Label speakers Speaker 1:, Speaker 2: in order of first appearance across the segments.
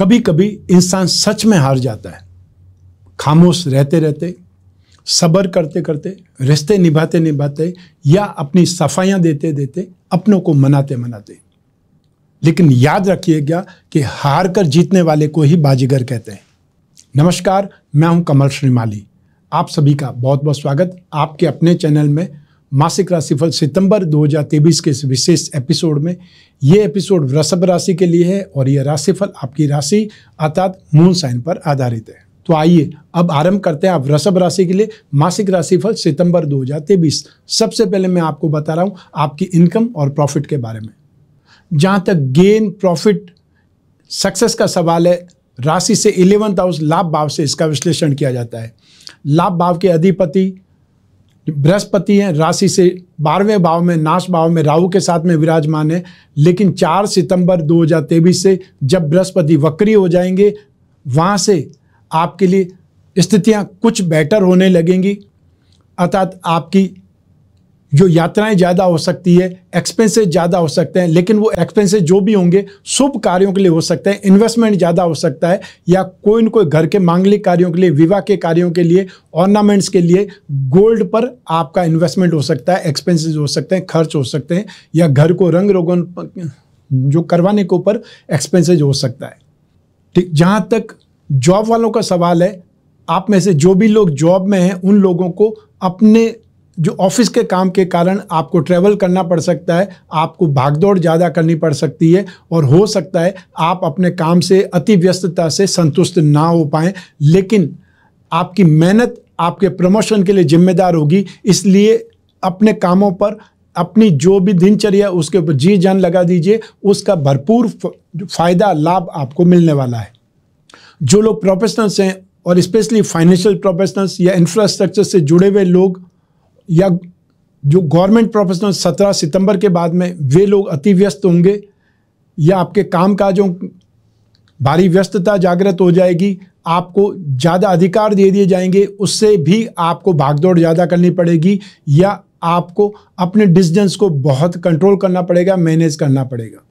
Speaker 1: कभी कभी इंसान सच में हार जाता है खामोश रहते रहते सब्र करते करते रिश्ते निभाते निभाते या अपनी सफाइयाँ देते देते अपनों को मनाते मनाते लेकिन याद रखिएगा कि हार कर जीतने वाले को ही बाजीगर कहते हैं नमस्कार मैं हूं कमल श्रीमाली आप सभी का बहुत बहुत स्वागत आपके अपने चैनल में मासिक राशिफल सितंबर 2023 के इस विशेष एपिसोड में ये एपिसोड वृषभ राशि के लिए है और यह राशिफल आपकी राशि अर्थात मून साइन पर आधारित है तो आइए अब आरंभ करते हैं आप वृषभ राशि के लिए मासिक राशिफल सितंबर 2023 सबसे पहले मैं आपको बता रहा हूँ आपकी इनकम और प्रॉफिट के बारे में जहाँ तक गेन प्रॉफिट सक्सेस का सवाल है राशि से इलेवंथ हाउस लाभ भाव से इसका विश्लेषण किया जाता है लाभ भाव के अधिपति बृहस्पति हैं राशि से बारहवें भाव में नाश भाव में राहु के साथ में विराजमान है लेकिन 4 सितंबर 2023 से जब बृहस्पति वक्री हो जाएंगे वहाँ से आपके लिए स्थितियाँ कुछ बेटर होने लगेंगी अर्थात आपकी जो यात्राएं ज़्यादा हो सकती है एक्सपेंसेस ज़्यादा हो सकते हैं लेकिन वो एक्सपेंसेस जो भी होंगे शुभ कार्यों के लिए हो सकते हैं इन्वेस्टमेंट ज़्यादा हो सकता है या कोई न कोई घर के मांगलिक कार्यों के लिए विवाह के कार्यों के लिए ऑर्नामेंट्स के लिए गोल्ड पर आपका इन्वेस्टमेंट हो सकता है एक्सपेंसिस हो सकते हैं खर्च हो सकते हैं या घर को रंग रोगन जो करवाने के ऊपर एक्सपेंसिज हो सकता है ठीक जहाँ तक जॉब वालों का सवाल है आप में से जो भी लोग जॉब में हैं उन लोगों को अपने जो ऑफिस के काम के कारण आपको ट्रैवल करना पड़ सकता है आपको भागदौड़ ज़्यादा करनी पड़ सकती है और हो सकता है आप अपने काम से अति व्यस्तता से संतुष्ट ना हो पाएँ लेकिन आपकी मेहनत आपके प्रमोशन के लिए जिम्मेदार होगी इसलिए अपने कामों पर अपनी जो भी दिनचर्या उसके ऊपर जी जान लगा दीजिए उसका भरपूर फायदा लाभ आपको मिलने वाला है जो लोग प्रोफेशनल्स हैं और स्पेशली फाइनेंशियल प्रोफेशनल्स या इंफ्रास्ट्रक्चर से जुड़े हुए लोग या जो गवर्नमेंट प्रोफेशनल सत्रह सितंबर के बाद में वे लोग अति व्यस्त होंगे या आपके काम काजों भारी व्यस्तता जागृत हो जाएगी आपको ज़्यादा अधिकार दे दिए जाएंगे उससे भी आपको भागदौड़ ज़्यादा करनी पड़ेगी या आपको अपने डिसीजंस को बहुत कंट्रोल करना पड़ेगा मैनेज करना पड़ेगा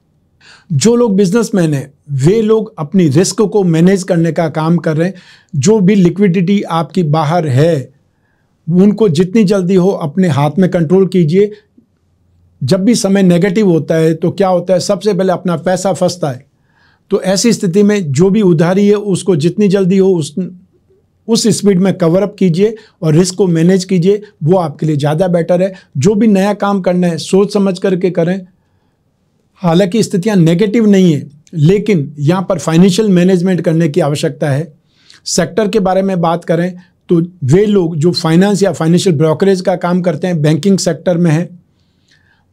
Speaker 1: जो लोग बिजनेसमैन हैं वे लोग अपनी रिस्क को मैनेज करने का काम कर रहे हैं जो भी लिक्विडिटी आपकी बाहर है उनको जितनी जल्दी हो अपने हाथ में कंट्रोल कीजिए जब भी समय नेगेटिव होता है तो क्या होता है सबसे पहले अपना पैसा फंसता है तो ऐसी स्थिति में जो भी उधारी है उसको जितनी जल्दी हो उस उस स्पीड में कवर अप कीजिए और रिस्क को मैनेज कीजिए वो आपके लिए ज़्यादा बेटर है जो भी नया काम करना है सोच समझ करके करें हालांकि स्थितियां नेगेटिव नहीं है लेकिन यहाँ पर फाइनेंशियल मैनेजमेंट करने की आवश्यकता है सेक्टर के बारे में बात करें तो वे लोग जो फाइनेंस या फाइनेंशियल ब्रोकरेज का काम करते हैं बैंकिंग सेक्टर में है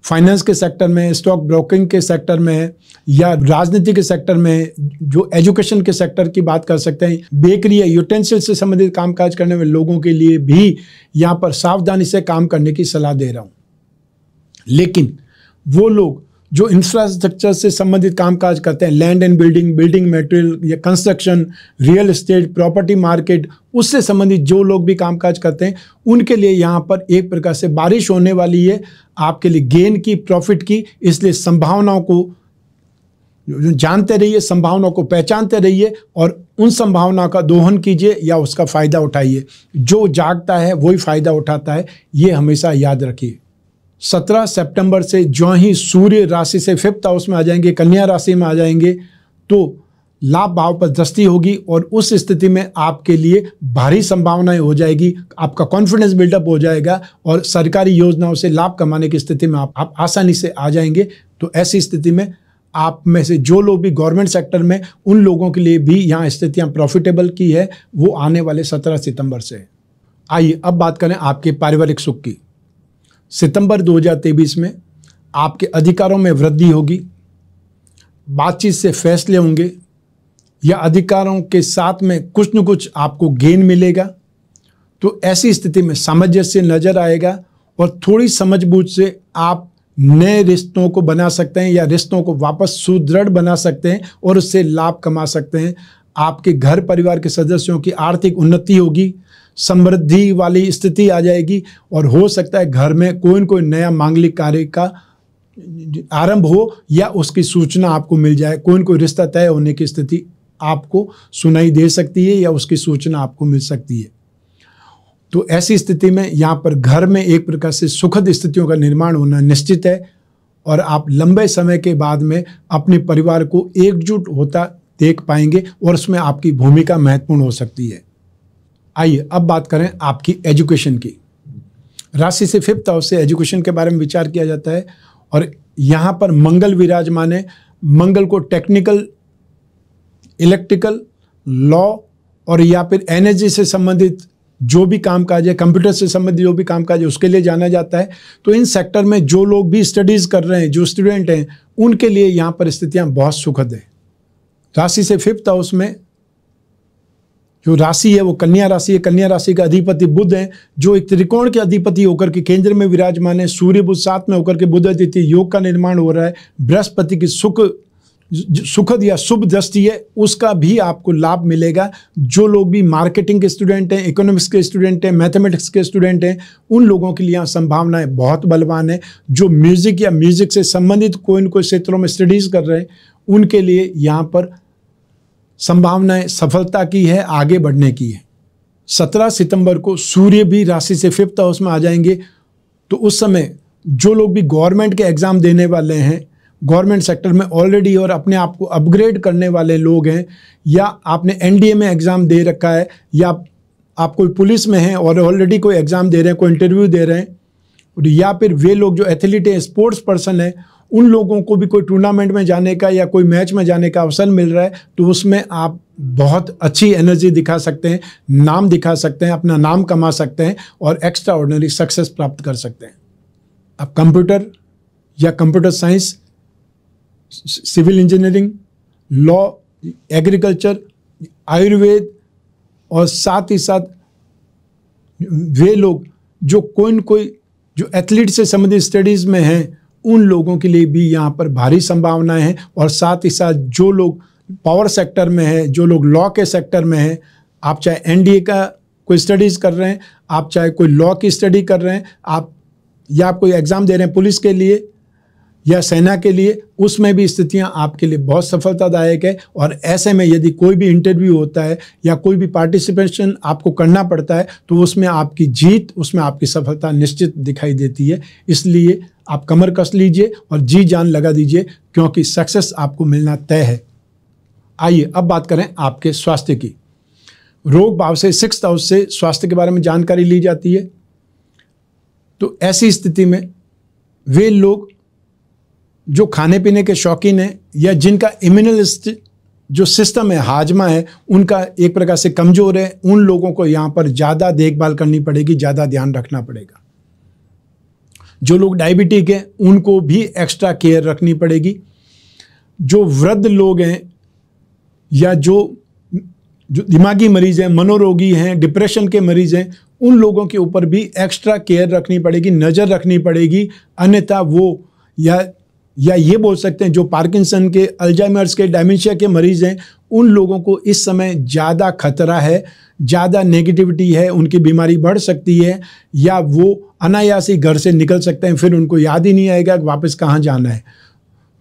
Speaker 1: फाइनेंस के सेक्टर में स्टॉक ब्रोकिंग के सेक्टर में या राजनीति के सेक्टर में जो एजुकेशन के सेक्टर की बात कर सकते हैं बेकरी या यूटेंसिल से संबंधित कामकाज करने वाले लोगों के लिए भी यहाँ पर सावधानी से काम करने की सलाह दे रहा हूँ लेकिन वो लोग जो इंफ्रास्ट्रक्चर से संबंधित कामकाज करते हैं land and building building material या construction real estate property market उससे संबंधित जो लोग भी कामकाज करते हैं उनके लिए यहाँ पर एक प्रकार से बारिश होने वाली है आपके लिए गेन की प्रॉफिट की इसलिए संभावनाओं को जानते रहिए संभावनाओं को पहचानते रहिए और उन संभावना का दोहन कीजिए या उसका फ़ायदा उठाइए जो जागता है वही फ़ायदा उठाता है ये हमेशा याद रखिए सत्रह सितंबर से जो ही सूर्य राशि से फिफ्थ हाउस में आ जाएंगे कन्या राशि में आ जाएंगे तो लाभ भाव पर दस्ती होगी और उस स्थिति में आपके लिए भारी संभावनाएं हो जाएगी आपका कॉन्फिडेंस बिल्डअप हो जाएगा और सरकारी योजनाओं से लाभ कमाने की स्थिति में आप, आप आसानी से आ जाएंगे तो ऐसी स्थिति में आप में से जो लोग भी गवर्नमेंट सेक्टर में उन लोगों के लिए भी यहाँ स्थितियाँ प्रॉफिटेबल की है वो आने वाले सत्रह सितंबर से आइए अब बात करें आपके पारिवारिक सुख की सितंबर 2023 में आपके अधिकारों में वृद्धि होगी बातचीत से फैसले होंगे या अधिकारों के साथ में कुछ न कुछ आपको गेन मिलेगा तो ऐसी स्थिति में सामंजस्य नजर आएगा और थोड़ी समझ से आप नए रिश्तों को बना सकते हैं या रिश्तों को वापस सुदृढ़ बना सकते हैं और उससे लाभ कमा सकते हैं आपके घर परिवार के सदस्यों की आर्थिक उन्नति होगी समृद्धि वाली स्थिति आ जाएगी और हो सकता है घर में कोई ना कोई नया मांगलिक कार्य का आरंभ हो या उसकी सूचना आपको मिल जाए कोई ना कोई रिश्ता तय होने की स्थिति आपको सुनाई दे सकती है या उसकी सूचना आपको मिल सकती है तो ऐसी स्थिति में यहाँ पर घर में एक प्रकार से सुखद स्थितियों का निर्माण होना निश्चित है और आप लंबे समय के बाद में अपने परिवार को एकजुट होता देख पाएंगे और उसमें आपकी भूमिका महत्वपूर्ण हो सकती है आइए अब बात करें आपकी एजुकेशन की राशि से फिफ्थ हाउस से एजुकेशन के बारे में विचार किया जाता है और यहाँ पर मंगल विराजमान है मंगल को टेक्निकल इलेक्ट्रिकल लॉ और या फिर एनर्जी से संबंधित जो भी काम काज है कंप्यूटर से संबंधित जो भी काम काज है उसके लिए जाना जाता है तो इन सेक्टर में जो लोग भी स्टडीज़ कर रहे हैं जो स्टूडेंट हैं उनके लिए यहाँ पर स्थितियाँ बहुत सुखद है राशि से फिफ्थ हाउस में जो राशि है वो कन्या राशि है कन्या राशि का अधिपति बुद्ध है जो एक त्रिकोण के अधिपति होकर के केंद्र में विराजमान है सूर्य बुद्ध साथ में होकर के बुद्ध अतिथि योग का निर्माण हो रहा है बृहस्पति की सुख सुखद या शुभ दृष्टि है उसका भी आपको लाभ मिलेगा जो लोग भी मार्केटिंग के स्टूडेंट हैं इकोनॉमिक्स के स्टूडेंट हैं मैथमेटिक्स के स्टूडेंट हैं उन लोगों के लिए यहाँ संभावनाएं बहुत बलवान है जो म्यूज़िक या म्यूज़िक से संबंधित कोई न कोई क्षेत्रों में स्टडीज़ कर रहे हैं उनके लिए यहाँ पर संभावनाएं सफलता की है आगे बढ़ने की है सत्रह सितंबर को सूर्य भी राशि से फिफ्थ हाउस में आ जाएंगे तो उस समय जो लोग भी गवर्नमेंट के एग्ज़ाम देने वाले हैं गवर्नमेंट सेक्टर में ऑलरेडी और अपने आप को अपग्रेड करने वाले लोग हैं या आपने एनडीए में एग्ज़ाम दे रखा है या आप कोई पुलिस में हैं और ऑलरेडी कोई एग्ज़ाम दे रहे हैं कोई इंटरव्यू दे रहे हैं या फिर वे लोग जो एथलीट हैं स्पोर्ट्स पर्सन हैं उन लोगों को भी कोई टूर्नामेंट में जाने का या कोई मैच में जाने का अवसर मिल रहा है तो उसमें आप बहुत अच्छी एनर्जी दिखा सकते हैं नाम दिखा सकते हैं अपना नाम कमा सकते हैं और एक्स्ट्रा ऑर्डनरी सक्सेस प्राप्त कर सकते हैं आप कंप्यूटर या computer science civil engineering law agriculture Ayurveda और साथ ही साथ वे लोग जो कोई न कोई जो एथलीट से संबंधित स्टडीज़ में हैं उन लोगों के लिए भी यहाँ पर भारी संभावनाएं हैं और साथ ही साथ जो लोग पावर सेक्टर में है जो लोग लॉ के सेक्टर में हैं आप चाहे एनडीए का कोई स्टडीज़ कर रहे हैं आप चाहे कोई लॉ की स्टडी कर रहे हैं आप या आप कोई एग्ज़ाम दे रहे हैं पुलिस के लिए या सेना के लिए उसमें भी स्थितियां आपके लिए बहुत सफलतादायक है और ऐसे में यदि कोई भी इंटरव्यू होता है या कोई भी पार्टिसिपेशन आपको करना पड़ता है तो उसमें आपकी जीत उसमें आपकी सफलता निश्चित दिखाई देती है इसलिए आप कमर कस लीजिए और जी जान लगा दीजिए क्योंकि सक्सेस आपको मिलना तय है आइए अब बात करें आपके स्वास्थ्य की रोग भाव से सिक्स हाउस से स्वास्थ्य के बारे में जानकारी ली जाती है तो ऐसी स्थिति में वे लोग जो खाने पीने के शौकीन हैं या जिनका इम्यूनल जो सिस्टम है हाजमा है उनका एक प्रकार से कमज़ोर है उन लोगों को यहाँ पर ज़्यादा देखभाल करनी पड़ेगी ज़्यादा ध्यान रखना पड़ेगा जो लोग डायबिटिक हैं उनको भी एक्स्ट्रा केयर रखनी पड़ेगी जो वृद्ध लोग हैं या जो जो दिमागी मरीज़ हैं मनोरोगी हैं डिप्रेशन के मरीज़ हैं उन लोगों के ऊपर भी एक्स्ट्रा केयर रखनी पड़ेगी नज़र रखनी पड़ेगी अन्यथा वो या या ये बोल सकते हैं जो पार्किंसन के अल्जाइमर्स के डायमेंशिया के मरीज़ हैं उन लोगों को इस समय ज़्यादा खतरा है ज़्यादा नेगेटिविटी है उनकी बीमारी बढ़ सकती है या वो अनायासी घर से निकल सकते हैं फिर उनको याद ही नहीं आएगा कि वापस कहाँ जाना है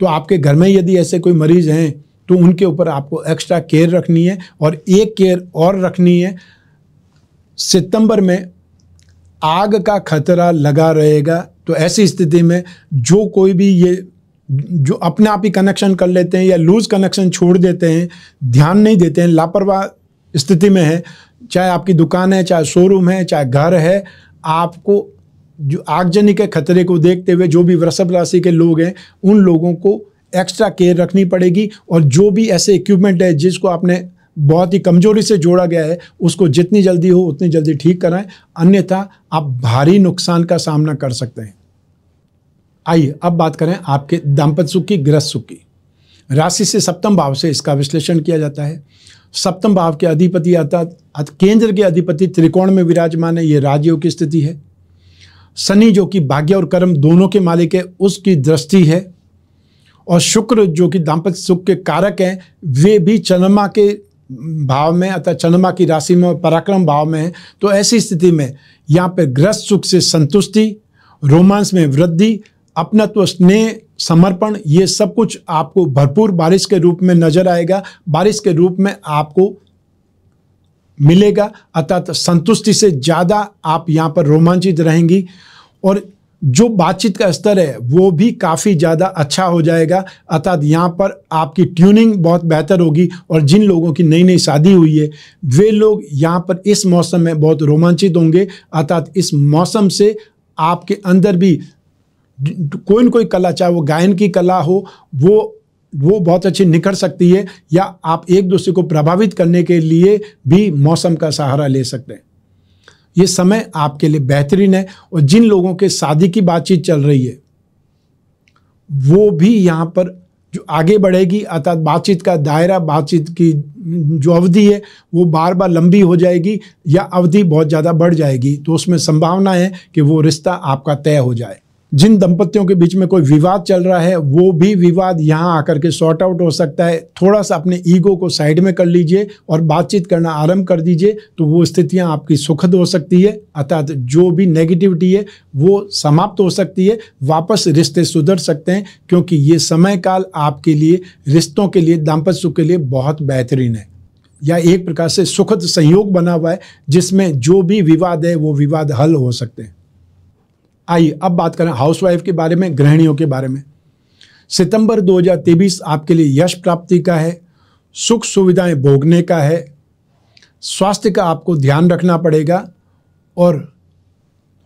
Speaker 1: तो आपके घर में यदि ऐसे कोई मरीज़ हैं तो उनके ऊपर आपको एक्स्ट्रा केयर रखनी है और एक केयर और रखनी है सितंबर में आग का खतरा लगा रहेगा तो ऐसी स्थिति में जो कोई भी ये जो अपने आप ही कनेक्शन कर लेते हैं या लूज़ कनेक्शन छोड़ देते हैं ध्यान नहीं देते हैं लापरवाह स्थिति में है चाहे आपकी दुकान है चाहे शोरूम है चाहे घर है आपको जो आगजनी के खतरे को देखते हुए जो भी वृषभ राशि के लोग हैं उन लोगों को एक्स्ट्रा केयर रखनी पड़ेगी और जो भी ऐसे इक्विपमेंट है जिसको आपने बहुत ही कमजोरी से जोड़ा गया है उसको जितनी जल्दी हो उतनी जल्दी ठीक कराएं अन्यथा आप भारी नुकसान का सामना कर सकते हैं आइए अब बात करें आपके दाम्पत्य सुख की गृह सुख की राशि से सप्तम भाव से इसका विश्लेषण किया जाता है सप्तम भाव के अधिपति अर्थात केंद्र के अधिपति त्रिकोण में विराजमान है ये राजयोग की स्थिति है शनि जो कि भाग्य और कर्म दोनों के मालिक है उसकी दृष्टि है और शुक्र जो कि दाम्पत्य सुख के कारक हैं वे भी चंद्रमा के भाव में अतः चंद्रमा की राशि में और पराक्रम भाव में है तो ऐसी स्थिति में यहाँ पर ग्रस्त सुख से संतुष्टि रोमांस में वृद्धि अपनत्व स्नेह समर्पण ये सब कुछ आपको भरपूर बारिश के रूप में नजर आएगा बारिश के रूप में आपको मिलेगा अर्थात संतुष्टि से ज़्यादा आप यहाँ पर रोमांचित रहेंगी और जो बातचीत का स्तर है वो भी काफ़ी ज़्यादा अच्छा हो जाएगा अर्थात यहाँ पर आपकी ट्यूनिंग बहुत बेहतर होगी और जिन लोगों की नई नई शादी हुई है वे लोग यहाँ पर इस मौसम में बहुत रोमांचित होंगे अर्थात इस मौसम से आपके अंदर भी कोई ना कोई कला चाहे वो गायन की कला हो वो वो बहुत अच्छी निखर सकती है या आप एक दूसरे को प्रभावित करने के लिए भी मौसम का सहारा ले सकते हैं ये समय आपके लिए बेहतरीन है और जिन लोगों के शादी की बातचीत चल रही है वो भी यहाँ पर जो आगे बढ़ेगी अर्थात बातचीत का दायरा बातचीत की जो अवधि है वो बार बार लंबी हो जाएगी या अवधि बहुत ज़्यादा बढ़ जाएगी तो उसमें संभावना है कि वो रिश्ता आपका तय हो जाए जिन दंपतियों के बीच में कोई विवाद चल रहा है वो भी विवाद यहाँ आकर के सॉर्ट आउट हो सकता है थोड़ा सा अपने ईगो को साइड में कर लीजिए और बातचीत करना आरंभ कर दीजिए तो वो स्थितियाँ आपकी सुखद हो सकती है अर्थात जो भी नेगेटिविटी है वो समाप्त हो सकती है वापस रिश्ते सुधर सकते हैं क्योंकि ये समय काल आपके लिए रिश्तों के लिए दाम्पत्य सुख के लिए बहुत बेहतरीन है या एक प्रकार से सुखद संयोग बना हुआ है जिसमें जो भी विवाद है वो विवाद हल हो सकते हैं आइए अब बात करें हाउसवाइफ के बारे में गृहणियों के बारे में सितंबर 2023 आपके लिए यश प्राप्ति का है सुख सुविधाएं भोगने का है स्वास्थ्य का आपको ध्यान रखना पड़ेगा और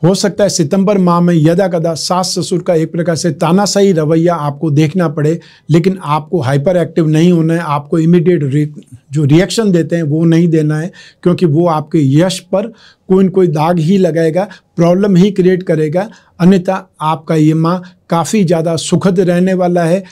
Speaker 1: हो सकता है सितंबर माह में यदा कदा सास ससुर का एक प्रकार से तानाशाही रवैया आपको देखना पड़े लेकिन आपको हाइपर एक्टिव नहीं होना है आपको इमीडिएट जो रिएक्शन देते हैं वो नहीं देना है क्योंकि वो आपके यश पर कोई न कोई दाग ही लगाएगा प्रॉब्लम ही क्रिएट करेगा अन्यथा आपका ये माँ काफ़ी ज़्यादा सुखद रहने वाला है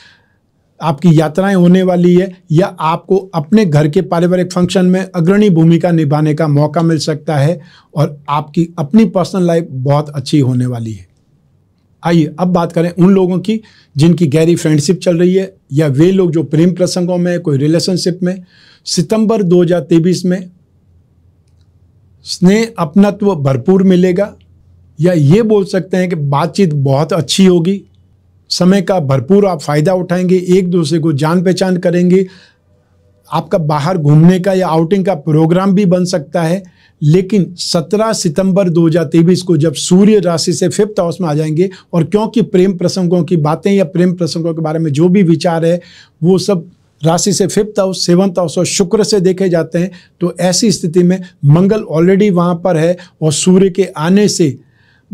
Speaker 1: आपकी यात्राएं होने वाली है या आपको अपने घर के पारिवारिक फंक्शन में अग्रणी भूमिका निभाने का मौका मिल सकता है और आपकी अपनी पर्सनल लाइफ बहुत अच्छी होने वाली है आइए अब बात करें उन लोगों की जिनकी गहरी फ्रेंडशिप चल रही है या वे लोग जो प्रेम प्रसंगों में कोई रिलेशनशिप में सितंबर 2023 में स्नेह अपनत्व भरपूर मिलेगा या ये बोल सकते हैं कि बातचीत बहुत अच्छी होगी समय का भरपूर आप फ़ायदा उठाएंगे एक दूसरे को जान पहचान करेंगे आपका बाहर घूमने का या आउटिंग का प्रोग्राम भी बन सकता है लेकिन 17 सितंबर 2023 को जब सूर्य राशि से फिफ्थ हाउस में आ जाएंगे और क्योंकि प्रेम प्रसंगों की बातें या प्रेम प्रसंगों के बारे में जो भी विचार है वो सब राशि से फिफ्थ हाउस सेवन्थ हाउस और शुक्र से देखे जाते हैं तो ऐसी स्थिति में मंगल ऑलरेडी वहाँ पर है और सूर्य के आने से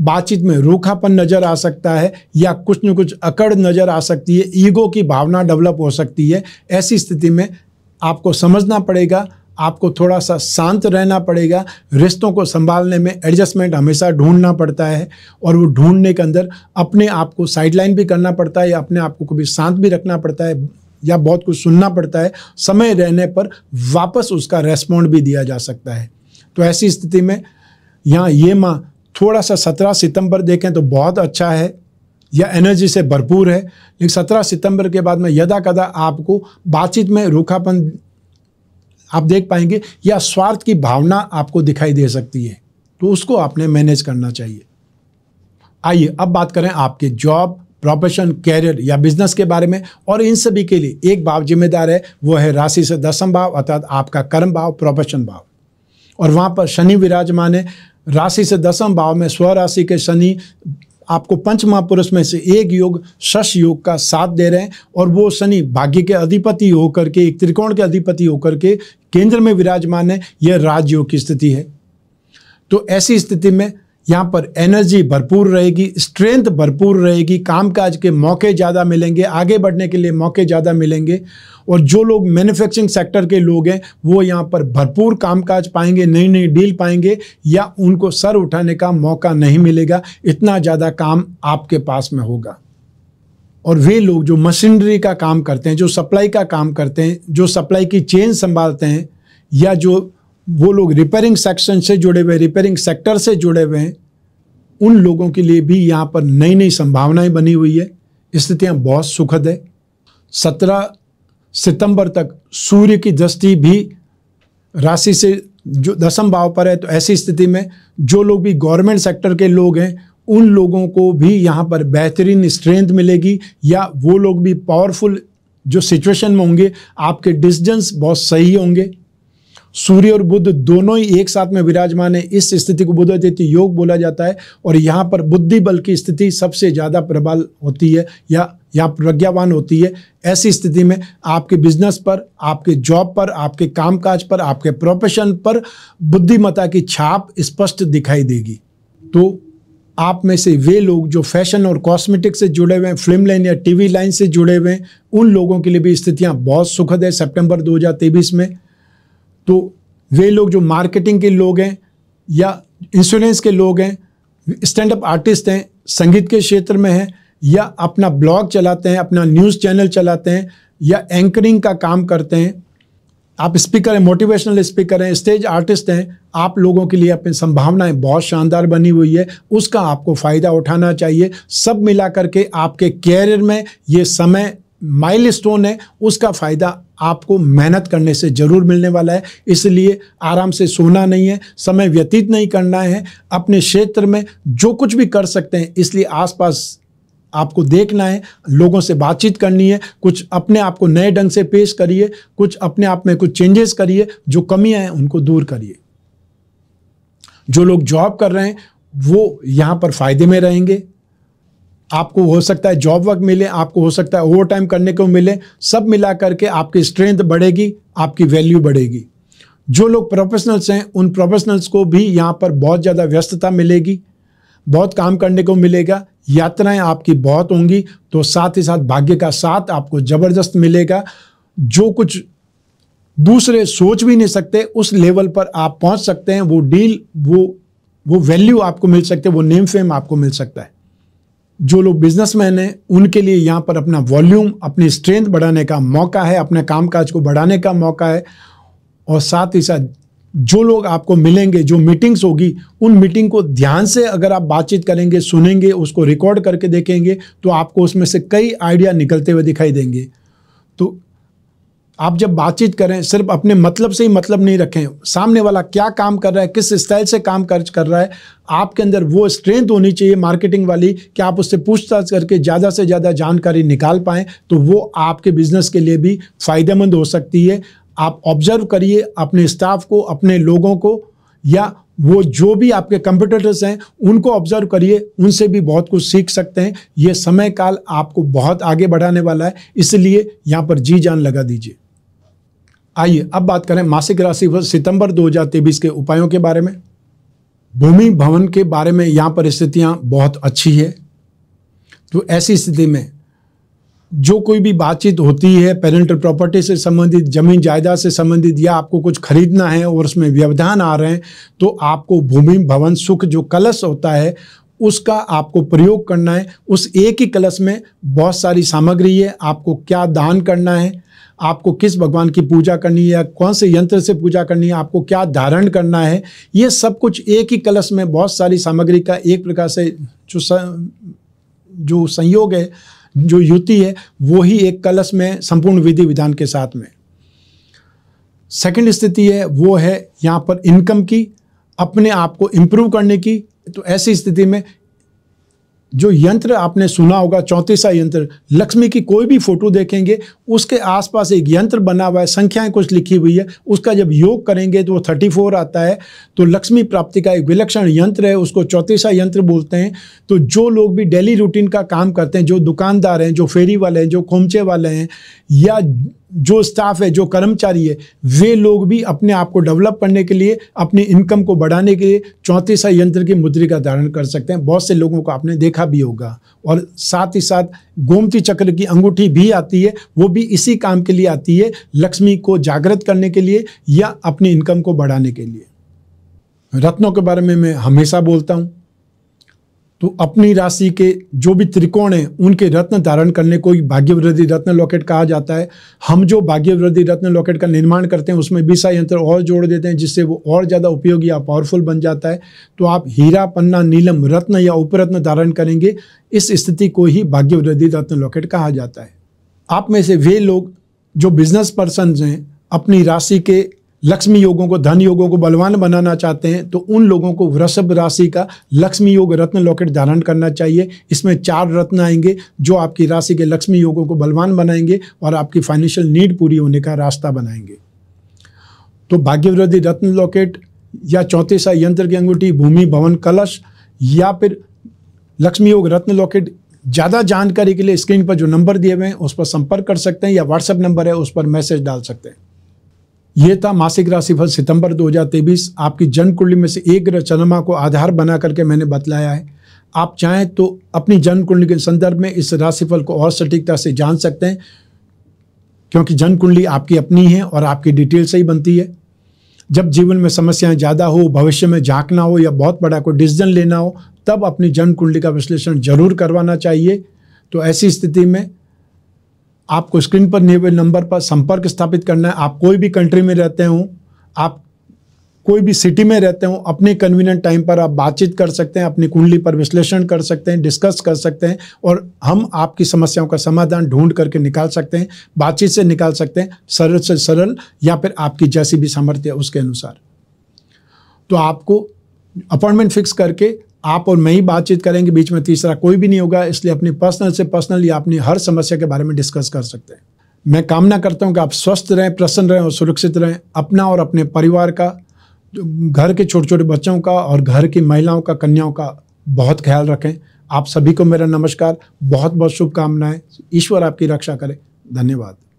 Speaker 1: बातचीत में रूखापन नज़र आ सकता है या कुछ न कुछ अकड़ नज़र आ सकती है ईगो की भावना डेवलप हो सकती है ऐसी स्थिति में आपको समझना पड़ेगा आपको थोड़ा सा शांत रहना पड़ेगा रिश्तों को संभालने में एडजस्टमेंट हमेशा ढूंढना पड़ता है और वो ढूंढने के अंदर अपने आप को साइडलाइन भी करना पड़ता है या अपने आप को कभी शांत भी रखना पड़ता है या बहुत कुछ सुनना पड़ता है समय रहने पर वापस उसका रेस्पॉन्ड भी दिया जा सकता है तो ऐसी स्थिति में यहाँ ये माँ थोड़ा सा सत्रह सितंबर देखें तो बहुत अच्छा है या एनर्जी से भरपूर है लेकिन सत्रह सितंबर के बाद में यदा कदा आपको बातचीत में रूखापन आप देख पाएंगे या स्वार्थ की भावना आपको दिखाई दे सकती है तो उसको आपने मैनेज करना चाहिए आइए अब बात करें आपके जॉब प्रोफेशन कैरियर या बिजनेस के बारे में और इन सभी के लिए एक भाव जिम्मेदार है वो है राशि से दसम भाव अर्थात आपका कर्म भाव प्रोफेशन भाव और वहाँ पर शनि विराजमान है राशि से दसम भाव में स्वराशि के शनि आपको पंच महापुरुष में से एक योग शश योग का साथ दे रहे हैं और वो शनि भाग्य के अधिपति होकर के एक त्रिकोण के अधिपति होकर के केंद्र में विराजमान है यह राजयोग की स्थिति है तो ऐसी स्थिति में यहाँ पर एनर्जी भरपूर रहेगी स्ट्रेंथ भरपूर रहेगी कामकाज के मौके ज़्यादा मिलेंगे आगे बढ़ने के लिए मौके ज़्यादा मिलेंगे और जो लोग मैन्युफैक्चरिंग सेक्टर के लोग हैं वो यहाँ पर भरपूर कामकाज पाएंगे नई नई डील पाएंगे या उनको सर उठाने का मौका नहीं मिलेगा इतना ज़्यादा काम आपके पास में होगा और वे लोग जो मशीनरी का काम करते हैं जो सप्लाई का काम करते हैं जो सप्लाई की चेन संभालते हैं या जो वो लोग रिपेयरिंग सेक्शन से जुड़े हुए रिपेयरिंग सेक्टर से जुड़े हुए हैं उन लोगों के लिए भी यहाँ पर नई नई संभावनाएं बनी हुई है स्थितियाँ बहुत सुखद है सत्रह सितंबर तक सूर्य की दृष्टि भी राशि से जो दसम भाव पर है तो ऐसी स्थिति में जो लोग भी गवर्नमेंट सेक्टर के लोग हैं उन लोगों को भी यहाँ पर बेहतरीन स्ट्रेंथ मिलेगी या वो लोग भी पावरफुल जो सिचुएशन में होंगे आपके डिसीजंस बहुत सही होंगे सूर्य और बुद्ध दोनों ही एक साथ में विराजमान है इस स्थिति को बुद्धादित्य योग बोला जाता है और यहाँ पर बुद्धि बल की स्थिति सबसे ज़्यादा प्रबल होती है या यहाँ प्रज्ञावान होती है ऐसी स्थिति में आपके बिजनेस पर आपके जॉब पर आपके कामकाज पर आपके प्रोफेशन पर बुद्धिमता की छाप स्पष्ट दिखाई देगी तो आप में से वे लोग जो फैशन और कॉस्मेटिक से जुड़े हुए हैं फिल्म लाइन या टीवी लाइन से जुड़े हुए हैं उन लोगों के लिए भी स्थितियां बहुत सुखद है सितंबर 2023 में तो वे लोग जो मार्केटिंग के लोग हैं या इंश्योरेंस के लोग हैं स्टैंड अप आर्टिस्ट हैं संगीत के क्षेत्र में हैं या अपना ब्लॉग चलाते हैं अपना न्यूज़ चैनल चलाते हैं या एंकरिंग का काम करते हैं आप स्पीकर हैं मोटिवेशनल स्पीकर हैं स्टेज आर्टिस्ट हैं आप लोगों के लिए अपनी संभावनाएं बहुत शानदार बनी हुई है उसका आपको फ़ायदा उठाना चाहिए सब मिला करके आपके कैरियर में ये समय स्टोन है उसका फ़ायदा आपको मेहनत करने से ज़रूर मिलने वाला है इसलिए आराम से सोना नहीं है समय व्यतीत नहीं करना है अपने क्षेत्र में जो कुछ भी कर सकते हैं इसलिए आसपास आपको देखना है लोगों से बातचीत करनी है कुछ अपने आप को नए ढंग से पेश करिए कुछ अपने आप में कुछ चेंजेस करिए जो कमियां हैं उनको दूर करिए जो लोग जॉब कर रहे हैं वो यहाँ पर फायदे में रहेंगे आपको हो सकता है जॉब वर्क मिले आपको हो सकता है ओवर टाइम करने को मिले सब मिला करके आपकी स्ट्रेंथ बढ़ेगी आपकी वैल्यू बढ़ेगी जो लोग प्रोफेशनल्स हैं उन प्रोफेशनल्स को भी यहाँ पर बहुत ज़्यादा व्यस्तता मिलेगी बहुत काम करने को मिलेगा यात्राएं आपकी बहुत होंगी तो साथ ही साथ भाग्य का साथ आपको ज़बरदस्त मिलेगा जो कुछ दूसरे सोच भी नहीं सकते उस लेवल पर आप पहुंच सकते हैं वो डील वो वो वैल्यू आपको मिल सकती है वो नेम फेम आपको मिल सकता है जो लोग बिजनेसमैन हैं उनके लिए यहाँ पर अपना वॉल्यूम अपनी स्ट्रेंथ बढ़ाने का मौका है अपने कामकाज को बढ़ाने का मौका है और साथ ही साथ जो लोग आपको मिलेंगे जो मीटिंग्स होगी उन मीटिंग को ध्यान से अगर आप बातचीत करेंगे सुनेंगे उसको रिकॉर्ड करके देखेंगे तो आपको उसमें से कई आइडिया निकलते हुए दिखाई देंगे तो आप जब बातचीत करें सिर्फ अपने मतलब से ही मतलब नहीं रखें सामने वाला क्या काम कर रहा है किस स्टाइल से काम कर कर रहा है आपके अंदर वो स्ट्रेंथ होनी चाहिए मार्केटिंग वाली कि आप उससे पूछताछ करके ज़्यादा से ज़्यादा जानकारी निकाल पाएँ तो वो आपके बिजनेस के लिए भी फ़ायदेमंद हो सकती है आप ऑब्जर्व करिए अपने स्टाफ को अपने लोगों को या वो जो भी आपके कंप्यूटर्स हैं उनको ऑब्जर्व करिए उनसे भी बहुत कुछ सीख सकते हैं ये समय काल आपको बहुत आगे बढ़ाने वाला है इसलिए यहाँ पर जी जान लगा दीजिए आइए अब बात करें मासिक राशि वर्ष सितंबर 2023 के उपायों के बारे में भूमि भवन के बारे में यहाँ पर स्थितियाँ बहुत अच्छी है तो ऐसी स्थिति में जो कोई भी बातचीत होती है पेरेंटल प्रॉपर्टी से संबंधित जमीन जायदाद से संबंधित या आपको कुछ खरीदना है और उसमें व्यवधान आ रहे हैं तो आपको भूमि भवन सुख जो कलश होता है उसका आपको प्रयोग करना है उस एक ही कलश में बहुत सारी सामग्री है आपको क्या दान करना है आपको किस भगवान की पूजा करनी है या कौन से यंत्र से पूजा करनी है आपको क्या धारण करना है ये सब कुछ एक ही कलश में बहुत सारी सामग्री का एक प्रकार से जो जो संयोग है जो युति है वो ही एक कलश में संपूर्ण विधि विधान के साथ में सेकंड स्थिति है वो है यहाँ पर इनकम की अपने आप को इम्प्रूव करने की तो ऐसी स्थिति में जो यंत्र आपने सुना होगा चौंतीसा यंत्र लक्ष्मी की कोई भी फोटो देखेंगे उसके आसपास एक यंत्र बना हुआ है संख्याएं कुछ लिखी हुई है उसका जब योग करेंगे तो वो थर्टी फोर आता है तो लक्ष्मी प्राप्ति का एक विलक्षण यंत्र है उसको चौंतीसा यंत्र बोलते हैं तो जो लोग भी डेली रूटीन का काम करते हैं जो दुकानदार हैं जो फेरी वाले हैं जो खोमचे वाले हैं या जो स्टाफ है जो कर्मचारी है वे लोग भी अपने आप को डेवलप करने के लिए अपनी इनकम को बढ़ाने के लिए चौंतीसा यंत्र की मुद्री का धारण कर सकते हैं बहुत से लोगों को आपने देखा भी होगा और साथ ही साथ गोमती चक्र की अंगूठी भी आती है वो भी इसी काम के लिए आती है लक्ष्मी को जागृत करने के लिए या अपनी इनकम को बढ़ाने के लिए रत्नों के बारे में मैं हमेशा बोलता हूँ तो अपनी राशि के जो भी त्रिकोण हैं उनके रत्न धारण करने को भाग्यवृद्धि रत्न लॉकेट कहा जाता है हम जो भाग्यवृद्धि रत्न लॉकेट का निर्माण करते हैं उसमें विषा यंत्र और जोड़ देते हैं जिससे वो और ज़्यादा उपयोगी या पावरफुल बन जाता है तो आप हीरा पन्ना नीलम रत्न या उपरत्न धारण करेंगे इस स्थिति को ही भाग्यवृद्धि रत्न लॉकेट कहा जाता है आप में से वे लोग जो बिजनेस पर्सन हैं अपनी राशि के लक्ष्मी योगों को धन योगों को बलवान बनाना चाहते हैं तो उन लोगों को वृषभ राशि का लक्ष्मी योग रत्न लॉकेट धारण करना चाहिए इसमें चार रत्न आएंगे जो आपकी राशि के लक्ष्मी योगों को बलवान बनाएंगे और आपकी फाइनेंशियल नीड पूरी होने का रास्ता बनाएंगे तो भाग्यवृद्धि रत्न लॉकेट या चौंतीसा यंत्र की अंगूठी भूमि भवन कलश या फिर लक्ष्मी योग रत्न लॉकेट ज़्यादा जानकारी के लिए स्क्रीन पर जो नंबर दिए हुए हैं उस पर संपर्क कर सकते हैं या व्हाट्सएप नंबर है उस पर मैसेज डाल सकते हैं ये था मासिक राशिफल सितंबर 2023 आपकी जन्म कुंडली में से एक ग्रह चंद्रमा को आधार बना करके मैंने बतलाया है आप चाहें तो अपनी जन्म कुंडली के संदर्भ में इस राशिफल को और सटीकता से जान सकते हैं क्योंकि जन्म कुंडली आपकी अपनी है और आपकी डिटेल से ही बनती है जब जीवन में समस्याएं ज़्यादा हो भविष्य में झांकना हो या बहुत बड़ा कोई डिसीजन लेना हो तब अपनी जन्म कुंडली का विश्लेषण जरूर करवाना चाहिए तो ऐसी स्थिति में आपको स्क्रीन पर दिए हुए नंबर पर संपर्क स्थापित करना है आप कोई भी कंट्री में रहते हों आप कोई भी सिटी में रहते हो अपने कन्वीनियंट टाइम पर आप बातचीत कर सकते हैं अपनी कुंडली पर विश्लेषण कर सकते हैं डिस्कस कर सकते हैं और हम आपकी समस्याओं का समाधान ढूंढ करके निकाल सकते हैं बातचीत से निकाल सकते हैं सरल से सरल या फिर आपकी जैसी भी सामर्थ्य उसके अनुसार तो आपको अपॉइंटमेंट फिक्स करके आप और मैं ही बातचीत करेंगे बीच में तीसरा कोई भी नहीं होगा इसलिए अपनी पर्सनल से पर्सनल या अपनी हर समस्या के बारे में डिस्कस कर सकते हैं मैं कामना करता हूँ कि आप स्वस्थ रहें प्रसन्न रहें और सुरक्षित रहें अपना और अपने परिवार का घर के छोटे छोटे बच्चों का और घर की महिलाओं का कन्याओं का बहुत ख्याल रखें आप सभी को मेरा नमस्कार बहुत बहुत शुभकामनाएं ईश्वर आपकी रक्षा करें धन्यवाद